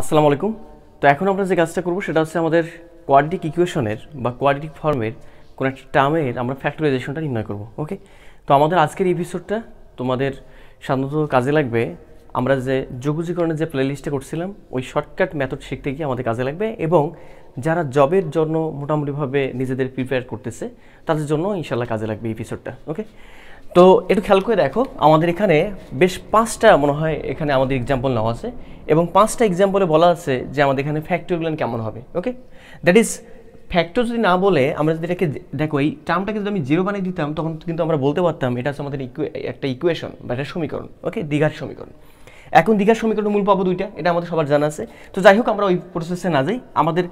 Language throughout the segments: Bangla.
আসসালামু আলাইকুম তো এখন আমরা যে কাজটা করব সেটা হচ্ছে আমাদের কোয়াড্রেটিক ইকুয়েশনের বা কোয়াড্রেটিক ফর্মের কোনো একটা টার্মের আমরা ফ্যাক্টরাইজেশনটা নির্ণয় করব ওকে তো আমাদের আজকের এপিসোডটা তোমাদের সাধারণত কাজে লাগবে আমরা যে যোগজীকরণের যে প্লেলিস্টটা করছিলাম ওই শর্টকাট মেথড শিখতে গিয়ে আমাদের কাজে লাগবে এবং যারা জবের জন্য মোটামুটিভাবে নিজেদের প্রিপেয়ার করতেছে তাদের জন্য ইনশাল্লাহ কাজে লাগবে এপিসোডটা ওকে তো একটু খেয়াল করে দেখো আমাদের এখানে বেশ পাঁচটা মনে হয় এখানে আমাদের এক্সাম্পল নেওয়া আছে এবং পাঁচটা এক্সাম্পলে বলা আছে যে আমাদের এখানে ফ্যাক্টরগুলো কেমন হবে ওকে দ্যাট ইজ ফ্যাক্টর যদি না বলে আমরা যদি এটাকে দেখো এই টার্মটাকে যদি আমি জিরো বানিয়ে দিতাম তখন কিন্তু আমরা বলতে পারতাম এটা হচ্ছে আমাদের একটা ইকুয়েশন বা একটা সমীকরণ ওকে দীঘার সমীকরণ এখন দীঘার সমীকরণ মূল পাবো দুইটা এটা আমাদের সবার জানা আছে তো যাই হোক আমরা ওই প্রসেসে না যাই আমাদের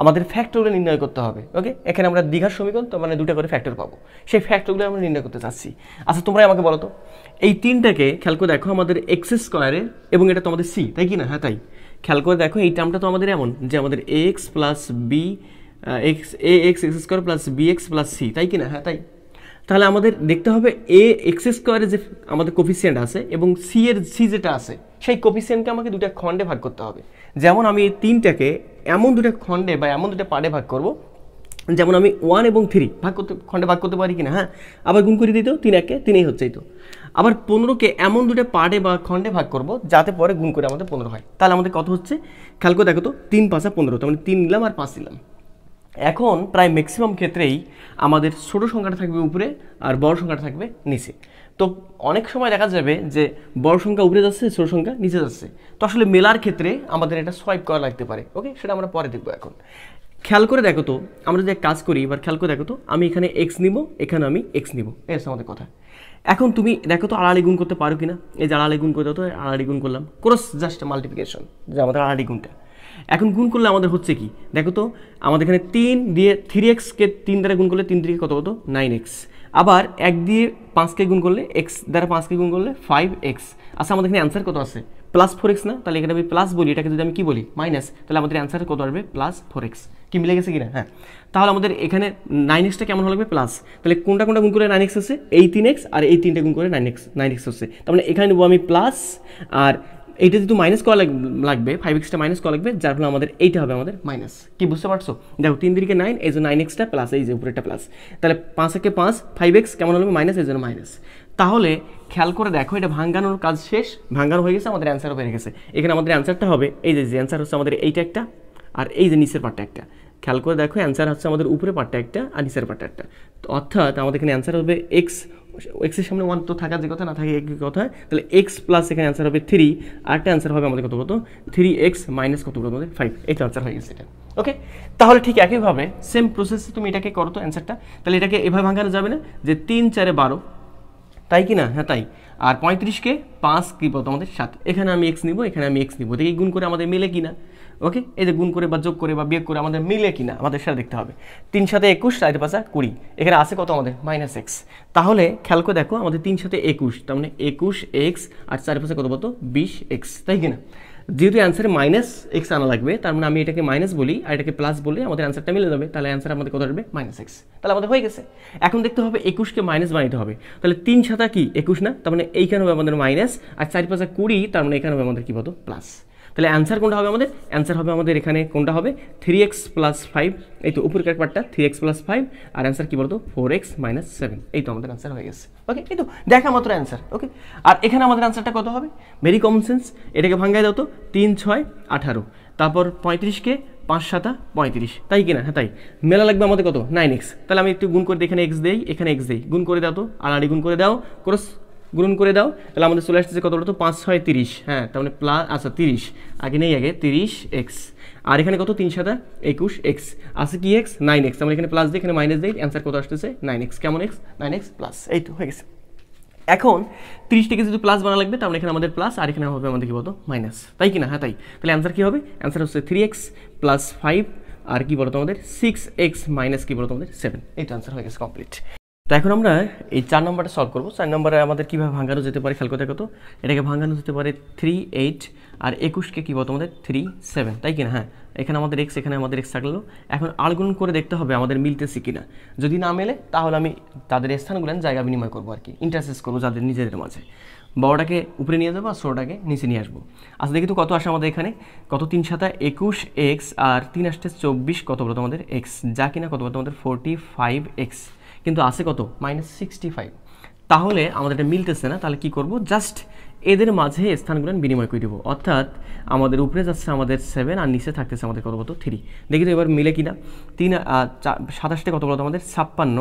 আমাদের ফ্যাক্টরগুলো নির্ণয় করতে হবে ওকে এখানে আমরা দীঘার সমীকরণ তো মানে দুটা করে ফ্যাক্টর পাবো সেই ফ্যাক্টরগুলো আমরা নির্ণয় করতে চাচ্ছি আচ্ছা তোমরা আমাকে বলো তো এই তিনটাকে খেয়াল করে দেখো আমাদের এক্স স্কোয়ারে এবং এটা তো আমাদের সি তাই কি না হ্যাঁ তাই খেয়াল করে দেখো এই টার্মটা তো আমাদের এমন যে আমাদের এক্স প্লাস বি এক্স এ x x square plus b x plus c তাই কি না হ্যাঁ তাই তাহলে আমাদের দেখতে হবে এ এক্স স্কোয়ারে যে আমাদের কোফিসিয়েন্ট আছে এবং সি এর সি যেটা আছে সেই কোফিসিয়েন্টকে আমাকে দুটা খণ্ডে ভাগ করতে হবে যেমন আমি এই তিনটাকে এমন দুটা খণ্ডে বা এমন দুটা পার্টে ভাগ করব যেমন আমি ওয়ান এবং থ্রি ভাগ করতে খণ্ডে ভাগ করতে পারি কিনা হ্যাঁ আবার গুণ করে তো তিন একে তিনেই হচ্ছে তো আবার পনেরোকে এমন দুটো পার্টে বা খণ্ডে ভাগ করব যাতে পরে গুণ করে আমাদের পনেরো হয় তাহলে আমাদের কত হচ্ছে খেয়াল করে দেখো তো তিন পাঁচা পনেরো তো মানে তিন নিলাম আর পাঁচ নিলাম এখন প্রায় ম্যাক্সিমাম ক্ষেত্রেই আমাদের ছোট সংখ্যাটা থাকবে উপরে আর বড় সংখ্যাটা থাকবে নিচে তো অনেক সময় দেখা যাবে যে বড় সংখ্যা উপরে যাচ্ছে ছোট সংখ্যা নিচে যাচ্ছে তো আসলে মেলার ক্ষেত্রে আমাদের এটা সোয়াইপ করা লাগতে পারে ওকে সেটা আমরা পরে দেখবো এখন খেয়াল করে দেখো তো আমরা যদি এক কাজ করি এবার খেয়াল করে দেখো তো আমি এখানে এক্স নিব এখানে আমি এক্স নিব এর আমাদের কথা এখন তুমি দেখো তো আড়ালি গুণ করতে পারো কি না এই যে আড়ালি গুণ করতে তো আড়ালি গুণ করলাম ক্রস জাস্ট মাল্টিপ্লিকেশন যে আমাদের আড়ালি গুণটা এখন গুণ করলে আমাদের হচ্ছে কি দেখো তো আমাদের এখানে তিন দিয়ে থ্রি এক্সকে তিন দ্বারা গুণ করলে তিন থেকে কত কত নাইন এক্স আবার এক দিয়ে পাঁচকে গুণ করলে এক্স দ্বারা পাঁচকে গুণ করলে ফাইভ এক্স আচ্ছা আমাদের এখানে অ্যান্সার কত আছে প্লাস ফোর এক্স না তাহলে এখানে আমি প্লাস বলি এটাকে যদি আমি কী বলি মাইনাস তাহলে আমাদের অ্যান্সার কত আসবে প্লাস ফোর এক্স কি মিলে গেছে কিনা হ্যাঁ তাহলে আমাদের এখানে নাইন এক্সটা কেমন লাগবে প্লাস তাহলে কোনটা কোনটা গুণ করে নাইন এক্স হচ্ছে এই তিন এক্স আর এই তিনটা গুণ করে নাইন এক্স নাইন এক্স হচ্ছে তার মানে এখানে নেবো আমি প্লাস আর এইটা যেহেতু মাইনাস করা লাগবে ফাইভ এক্সটা মাইনাস করা লাগবে যার ফলে আমাদের এইটা হবে আমাদের মাইনাস কি বুঝতে পারছো দেখো তিন দিকে নাইন এই যে নাইন এক্সটা প্লাস এই যে উপরেটা প্লাস তাহলে পাঁচ একে পাঁচ ফাইভ এক্স কেমন হবে মাইনাস এই জন্য মাইনাস তাহলে খেয়াল করে দেখো এটা ভাঙ্গানোর কাজ শেষ ভাঙ্গানো হয়ে গেছে আমাদের অ্যান্সার হয়ে গেছে এখানে আমাদের অ্যান্সারটা হবে এই যে অ্যান্সার হচ্ছে আমাদের এইটা একটা আর এই যে নিচের পার্টটা একটা খেয়াল করে দেখো অ্যান্সার হচ্ছে আমাদের উপরে পার্টটা একটা আর নিচের পার্টটা একটা অর্থাৎ আমাদের এখানে অ্যান্সার হবে এক্স এক্সের সামনে ওয়ান তো থাকার যে কথা না থাকে একই কথা তাহলে এক্স প্লাস এখানে অ্যান্সার হবে থ্রি আরটা অ্যান্সার হবে আমাদের কত বলতো থ্রি এক্স মাইনাস কত বলতো ফাইভ এইটা অ্যান্সার হয়ে গেছে এটা ওকে তাহলে ঠিক একইভাবে সেম প্রসেসে তুমি এটাকে করো তো অ্যান্সারটা তাহলে এটাকে এভাবে ভাঙানো যাবে না যে তিন চারে বারো তাই কি না হ্যাঁ তাই আর পঁয়ত্রিশকে পাঁচ কী বলতো আমাদের সাত এখানে আমি এক্স নিব এখানে আমি এক্স নিব দেখি গুণ করে আমাদের মেলে কি না ওকে এই যে গুণ করে বা যোগ করে বা বিয়োগ করে আমাদের মিলে কিনা আমাদের সেটা দেখতে হবে তিন সাথে একুশ চার পাঁচা কুড়ি এখানে আছে কত আমাদের মাইনাস এক্স তাহলে খেয়াল করে দেখো আমাদের তিন সাথে একুশ তার মানে একুশ এক্স আর চার পাঁচা কত কত বিশ এক্স তাই কিনা যেহেতু অ্যান্সারে মাইনাস এক্স আনা লাগবে তার মানে আমি এটাকে মাইনাস বলি আর এটাকে প্লাস বলে আমাদের অ্যান্সারটা মিলে যাবে তাহলে অ্যান্সার আমাদের কত আসবে মাইনাস এক্স তাহলে আমাদের হয়ে গেছে এখন দেখতে হবে একুশকে মাইনাস বানাইতে হবে তাহলে তিন সাথে কি একুশ না তার মানে এইখানে হবে আমাদের মাইনাস আর চার পাঁচা কুড়ি তার মানে এখানে হবে আমাদের কী বলতো প্লাস তাহলে অ্যান্সার কোনটা হবে আমাদের অ্যান্সার হবে আমাদের এখানে কোনটা হবে থ্রি এক্স প্লাস ফাইভ এই তো উপরের পার্টটা থ্রি এক্স প্লাস ফাইভ আর অ্যান্সার কী বলতো ফোর এক্স মাইনাস সেভেন এই তো আমাদের অ্যান্সার হয়ে গেছে ওকে এই তো দেখা মাত্র অ্যান্সার ওকে আর এখানে আমাদের অ্যান্সারটা কত হবে ভেরি কমন সেন্স এটাকে ভাঙ্গায় দাও তো তিন ছয় আঠারো তারপর পঁয়ত্রিশকে পাঁচ সাতা পঁয়ত্রিশ তাই কিনা হ্যাঁ তাই মেলা লাগবে আমাদের কত নাইন এক্স তাহলে আমি একটু গুণ করে এখানে এক্স দেই এখানে এক্স দেই গুণ করে দাও তো আর আড়ি গুণ করে দাও ক্রস গুণ করে দাও তাহলে আমাদের চলে আসতেছে কত বলতো পাঁচ ছয় তিরিশ হ্যাঁ তার মানে প্লাস আচ্ছা তিরিশ আগে নেই আগে তিরিশ এক্স আর এখানে কত তিন সাদা একুশ এক্স আছে কি এক্স নাইন এক্স আমরা এখানে প্লাস দিই এখানে মাইনাস দিই অ্যান্সার কত আসতেছে নাইন এক্স কেমন এক্স নাইন এক্স প্লাস এই তো হয়ে গেছে এখন তিরিশটাকে যদি প্লাস বানা লাগবে তাহলে মানে এখানে আমাদের প্লাস আর এখানে হবে আমাদের কি বলতো মাইনাস তাই কি না হ্যাঁ তাই তাহলে অ্যান্সার কী হবে অ্যান্সার হচ্ছে থ্রি এক্স প্লাস ফাইভ আর কি বলতো আমাদের সিক্স এক্স মাইনাস কী বলতো আমাদের সেভেন এই তো অ্যান্সার হয়ে গেছে কমপ্লিট তো এখন আমরা এই চার নম্বরটা সলভ করবো চার নম্বরে আমাদের কীভাবে ভাঙানো যেতে পারে খেলকো দেখো কত এটাকে ভাঙানো যেতে পারে থ্রি এইট আর একুশকে কী বলতো আমাদের থ্রি সেভেন তাই কিনা হ্যাঁ এখানে আমাদের এক্স এখানে আমাদের এক্স থাকলো এখন আলগুণ করে দেখতে হবে আমাদের মিলতেছে কিনা যদি না মেলে তাহলে আমি তাদের স্থানগুলো জায়গা বিনিময় করবো আর কি ইন্টারসেস করবো যাদের নিজেদের মাঝে বড়োটাকে উপরে নিয়ে যাবো আর ছোটোটাকে নিচে নিয়ে আসবো আচ্ছা দেখি তো কত আসে আমাদের এখানে কত তিন সাতা একুশ এক্স আর তিন আসতে চব্বিশ কত বলো তোমাদের এক্স যা কিনা কত বলো আমাদের ফোরটি ফাইভ এক্স কিন্তু আছে কত মাইনাস সিক্সটি ফাইভ তাহলে আমাদের এটা মিলতেছে না তাহলে কি করব জাস্ট এদের মাঝে স্থানগুলো বিনিময় করে দেবো অর্থাৎ আমাদের উপরে যাচ্ছে আমাদের সেভেন আর নিচে থাকতেছে আমাদের কত কত থ্রি দেখি তো এবার মিলে কিনা তিন সাতাশটা কত বলতো আমাদের ছাপ্পান্ন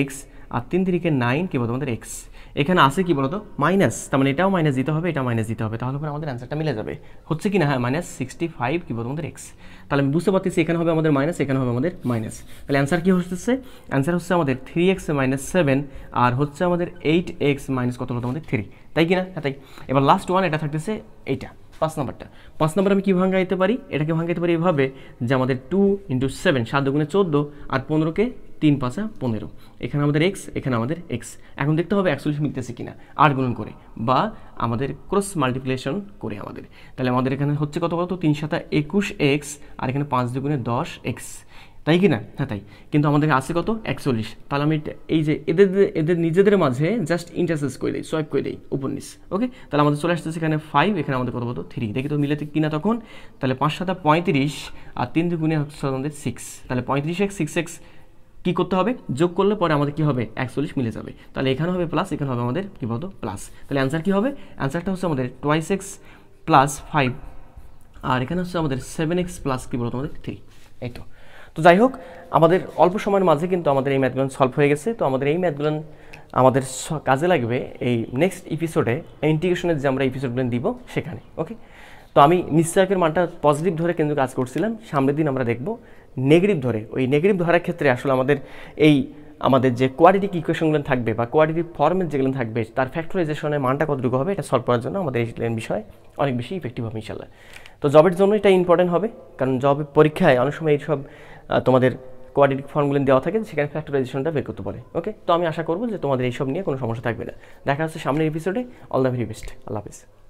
এক্স আর তিন তিরিকে নাইন কী বলতো আমাদের এক্স এখানে আছে কি বলতো মাইনাস তার মানে এটাও মাইনাস দিতে হবে এটা মাইনাস দিতে হবে তাহলে পরে আমাদের অ্যান্সারটা মিলে যাবে হচ্ছে কি না হ্যাঁ মাইনাস সিক্সটি ফাইভ কি বলতো আমাদের এক্স তাহলে আমি বুঝতে পারতেছি এখানে হবে আমাদের মাইনাস এখানে হবে আমাদের মাইনাস তাহলে অ্যান্সার কী হচ্ছে অ্যান্সার হচ্ছে আমাদের থ্রি এক্স মাইনাস সেভেন আর হচ্ছে আমাদের এইট এক্স মাইনাস কত বলতো আমাদের থ্রি তাই কি না হ্যাঁ তাই এবার লাস্ট ওয়ান এটা থাকতেছে এইটা পাঁচ নম্বরটা পাঁচ নম্বর আমি কী ভাঙাইতে পারি এটাকে ভাঙাইতে পারি এভাবে যে আমাদের টু ইন্টু সেভেন সাত দুগুণে চোদ্দো আর পনেরোকে তিন পাঁচা পনেরো এখানে আমাদের এক্স এখানে আমাদের এক্স এখন দেখতে হবে একচল্লিশ মিলতেছে কিনা আট গুণন করে বা আমাদের ক্রস মাল্টিপ্লিকেশন করে আমাদের তাহলে আমাদের এখানে হচ্ছে কত কত তিন সাতা একুশ এক্স আর এখানে পাঁচ দুগুণে দশ এক্স তাই কি না হ্যাঁ তাই কিন্তু আমাদের আছে কত একচল্লিশ তাহলে আমি এই যে এদের এদের নিজেদের মাঝে জাস্ট ইন্টারসেস করে দিই সোয়াইপ করে দিই উপন্যাস ওকে তাহলে আমাদের চলে আসতেছে এখানে ফাইভ এখানে আমাদের কত কত থ্রি দেখি তো মিলেতে কিনা তখন তাহলে পাঁচ সাতা পঁয়ত্রিশ আর তিন দুগুণে হচ্ছে আমাদের সিক্স তাহলে পঁয়ত্রিশ এক্স সিক্স এক্স কি করতে হবে যোগ করলে পরে আমাদের কি হবে একচল্লিশ মিলে যাবে তাহলে এখানে হবে প্লাস এখানে হবে আমাদের কী বলতো প্লাস তাহলে অ্যান্সার কী হবে অ্যান্সারটা হচ্ছে আমাদের টোয়াইস এক্স প্লাস ফাইভ আর এখানে হচ্ছে আমাদের সেভেন এক্স প্লাস কী বলতো আমাদের থ্রি এই তো তো যাই হোক আমাদের অল্প সময়ের মাঝে কিন্তু আমাদের এই ম্যাথগুলো সলভ হয়ে গেছে তো আমাদের এই ম্যাথগুলো আমাদের কাজে লাগবে এই নেক্সট এপিসোডে ইন্টিগ্রেশনের যে আমরা এপিসোডগুলো দিব সেখানে ওকে তো আমি নিশ্চয়কের মানটা পজিটিভ ধরে কিন্তু কাজ করছিলাম সামনের দিন আমরা দেখব নেগেটিভ ধরে ওই নেগেটিভ ধরার ক্ষেত্রে আসলে আমাদের এই আমাদের যে কোয়ালিটিক ইকুয়েশনগুলো থাকবে বা কোয়ালিটিভ ফর্মের যেগুলো থাকবে তার ফ্যাক্টরাইজেশনের মানটা কতটুকু হবে এটা সলভ করার জন্য আমাদের এই বিষয় অনেক বেশি ইফেক্টিভ হবে ইনশাল্লাহ তো জবের জন্য এটা ইম্পর্টেন্ট হবে কারণ জব পরীক্ষায় অনেক সময় এইসব তোমাদের কোয়ালিটিক ফর্মগুলো দেওয়া থাকে সেখানে ফ্যাক্টরাইজেশনটা বের করতে পারে ওকে তো আমি আশা করবো যে তোমাদের এইসব নিয়ে কোনো সমস্যা থাকবে না দেখা হচ্ছে সামনের এপিসোডে অল দ্য ভেরি বেস্ট আল্লাহ হাফিজ